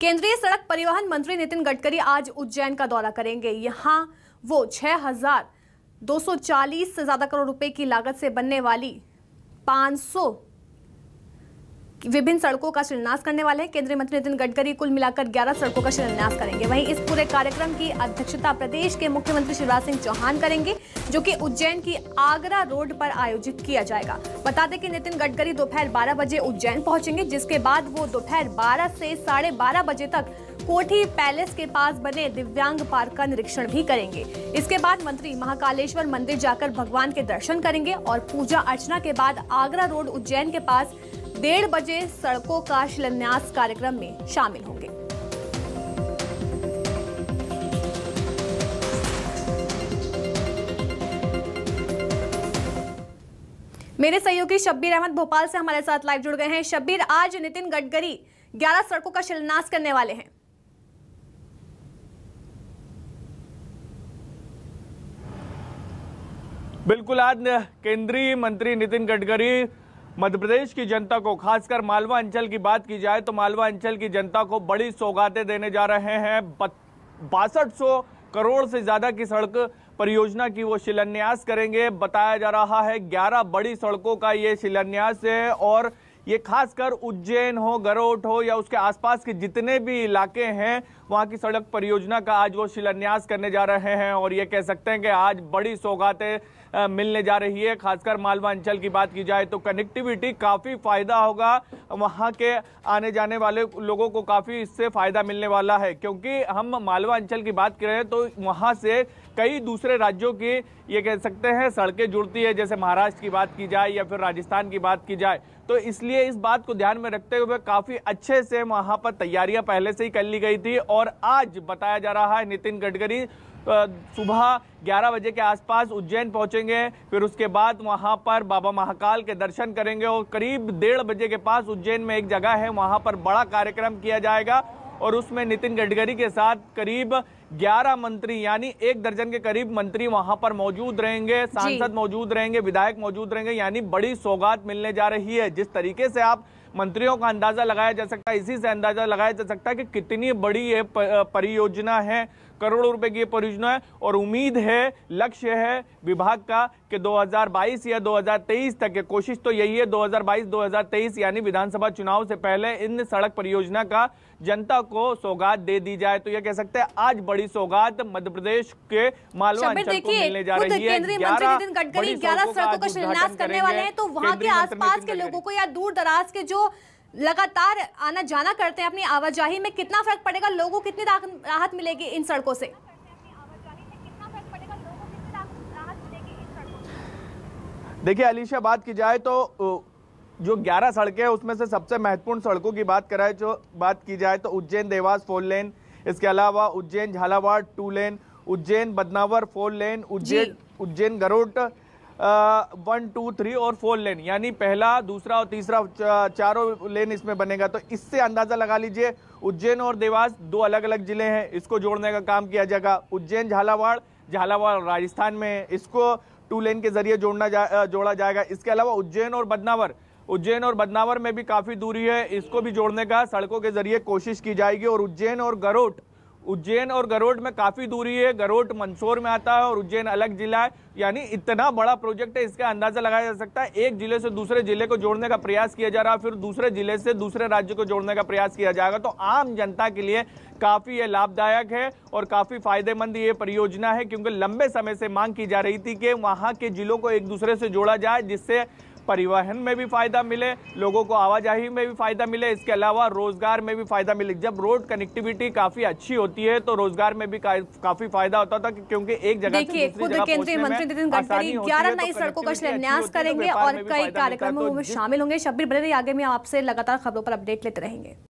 केंद्रीय सड़क परिवहन मंत्री नितिन गडकरी आज उज्जैन का दौरा करेंगे यहाँ वो छः हजार दो सौ चालीस से ज़्यादा करोड़ रुपए की लागत से बनने वाली पाँच सौ विभिन्न सड़कों का शिलान्यास करने वाले हैं केंद्रीय मंत्री नितिन गडकरी कुल मिलाकर 11 सड़कों का शिलान्यास करेंगे वहीं इस पूरे कार्यक्रम की अध्यक्षता प्रदेश के मुख्यमंत्री शिवराज सिंह चौहान करेंगे जो कि उज्जैन की आगरा रोड पर आयोजित किया जाएगा बता दें कि नितिन गडकरी दोपहर बारह बजे उज्जैन पहुंचेंगे जिसके बाद वो दोपहर बारह से साढ़े बजे तक कोठी पैलेस के पास बने दिव्यांग पार्क का निरीक्षण भी करेंगे इसके बाद मंत्री महाकालेश्वर मंदिर जाकर भगवान के दर्शन करेंगे और पूजा अर्चना के बाद आगरा रोड उज्जैन के पास डेढ़ बजे सड़कों का शिलान्यास कार्यक्रम में शामिल होंगे मेरे सहयोगी शब्बीर अहमद भोपाल से हमारे साथ लाइव जुड़ गए हैं शब्बीर आज नितिन गडकरी 11 सड़कों का शिलान्यास करने वाले हैं बिल्कुल आज केंद्रीय मंत्री नितिन गडकरी मध्य प्रदेश की जनता को खासकर मालवा अंचल की बात की जाए तो मालवा अंचल की जनता को बड़ी सौगातें देने जा रहे हैं बासठ सौ करोड़ से ज़्यादा की सड़क परियोजना की वो शिलान्यास करेंगे बताया जा रहा है ग्यारह बड़ी सड़कों का ये शिलान्यास है और ये खासकर उज्जैन हो गरोट हो या उसके आसपास के जितने भी इलाके हैं वहाँ की सड़क परियोजना का आज वो शिलान्यास करने जा रहे हैं और ये कह सकते हैं कि आज बड़ी सौगातें मिलने जा रही है खासकर मालवा अंचल की बात की जाए तो कनेक्टिविटी काफ़ी फ़ायदा होगा वहाँ के आने जाने वाले लोगों को काफ़ी इससे फ़ायदा मिलने वाला है क्योंकि हम मालवा अंचल की बात करें तो वहाँ से कई दूसरे राज्यों की ये कह सकते हैं सड़कें जुड़ती है जैसे महाराष्ट्र की बात की जाए या फिर राजस्थान की बात की जाए तो इसलिए इस बात को ध्यान में रखते हुए काफ़ी अच्छे से वहाँ पर तैयारियाँ पहले से ही कर ली गई थी और आज बताया जा रहा है नितिन गडकरी सुबह 11 बजे के आसपास उज्जैन पहुंचेंगे फिर उसके बाद वहां पर बाबा महाकाल के दर्शन करेंगे और करीब डेढ़ बजे के पास उज्जैन में एक जगह है वहां पर बड़ा कार्यक्रम किया जाएगा और उसमें नितिन गडकरी के साथ करीब 11 मंत्री यानी एक दर्जन के करीब मंत्री वहां पर मौजूद रहेंगे सांसद मौजूद रहेंगे विधायक मौजूद रहेंगे यानी बड़ी सौगात मिलने जा रही है जिस तरीके से आप मंत्रियों का अंदाजा लगाया जा सकता है इसी से अंदाजा लगाया जा सकता है कि कितनी बड़ी ये परियोजना है करोड़ों रुपए की परियोजना है और उम्मीद है लक्ष्य है विभाग का कि 2022 या 2023 तक कोशिश तो यही है 2022-2023 यानी विधानसभा चुनाव से पहले इन सड़क परियोजना का जनता को सौगात दे दी जाए तो यह कह सकते हैं आज बड़ी सौगात मध्य प्रदेश के मालवा अंचल को मिलने जा रही है ग्यारह सड़कों का शिलान्यास करने वाले हैं तो वहाँ के आसपास के लोगों को या दूर दराज के जो लगातार आना जाना करते हैं अपनी आवाजाही में कितना फ़र्क पड़ेगा लोगों कितनी राहत मिलेगी इन सड़कों से देखिए अलीशा बात की जाए तो जो 11 सड़कें हैं उसमें से सबसे महत्वपूर्ण सड़कों की बात कराए जो बात की जाए तो उज्जैन देवास फोर लेन इसके अलावा Ujjain Jhalawar two lane Ujjain Badnawar four lane Ujjain Ujjain Garot one two three और फोर लेन यानी पहला दूसरा और तीसरा चारों लेन इसमें बनेगा तो इससे अंदाज़ा लगा लीजिए उज्जैन और देवास दो अलग अलग ज़िले हैं इसको जोड़ने का काम किया जाएगा उज्जैन झालावाड़ झालावाड़ राजस्थान में है इसको टू लेन के जरिए जोड़ना जा जोड़ा जाएगा इसके अलावा उज्जैन और बदनावर उज्जैन और बदनावर में भी काफ़ी दूरी है इसको भी जोड़ने का सड़कों के जरिए कोशिश की जाएगी और उज्जैन और गरोट उज्जैन और गरोट में काफ़ी दूरी है गरोट मंदसौर में आता है और उज्जैन अलग जिला है यानी इतना बड़ा प्रोजेक्ट है इसका अंदाज़ा लगाया जा सकता है एक जिले से दूसरे जिले को जोड़ने का प्रयास किया जा रहा है फिर दूसरे जिले से दूसरे राज्य को जोड़ने का प्रयास किया जाएगा तो आम जनता के लिए काफ़ी ये लाभदायक है और काफ़ी फायदेमंद ये परियोजना है क्योंकि लंबे समय से मांग की जा रही थी कि वहां के जिलों को एक दूसरे से जोड़ा जाए जिससे परिवहन में भी फ़ायदा मिले लोगों को आवाजाही में भी फ़ायदा मिले इसके अलावा रोज़गार में भी फ़ायदा मिले जब रोड कनेक्टिविटी काफ़ी अच्छी होती है तो रोज़गार में भी काफ़ी फ़ायदा होता था क्योंकि एक जगह केंद्रीय मंत्री नितिन गडकरी ग्यारह तो नई सड़कों का शिलान्यास तो करेंगे और कई कार्यक्रमों में तो शामिल होंगे शब्बीर बड़े आगे में आपसे लगातार खबरों पर अपडेट लेते रहेंगे